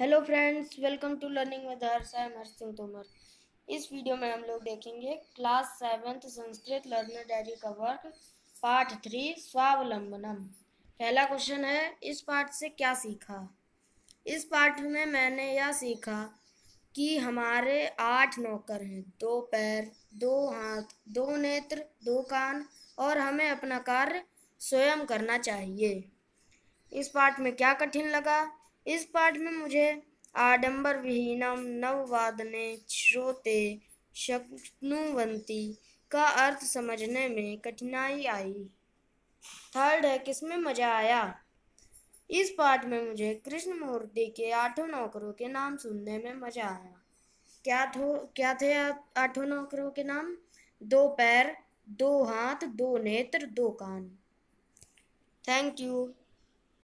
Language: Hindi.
hello friends welcome to learning with Harsha I'm Harsh Singh Tomar इस वीडियो में हम लोग देखेंगे class seventh Sanskrit learner diary का वर्क पार्ट थ्री स्वावलंबनम पहला क्वेश्चन है इस पार्ट से क्या सीखा इस पाठ में मैंने यह सीखा कि हमारे आठ नौकर हैं दो पैर दो हाथ दो नेत्र दो कान और हमें अपना कार्य स्वयं करना चाहिए इस पाठ में क्या कठिन लगा इस पाठ में मुझे आडंबर विहीनम नववादने श्रोते शक्नुवंती का अर्थ समझने में कठिनाई आई थर्ड है किसमें मज़ा आया इस पाठ में मुझे कृष्ण मूर्ति के आठों नौकरों के नाम सुनने में मज़ा आया क्या थो क्या थे आठों नौकरों के नाम दो पैर दो हाथ दो नेत्र दो कान थैंक यू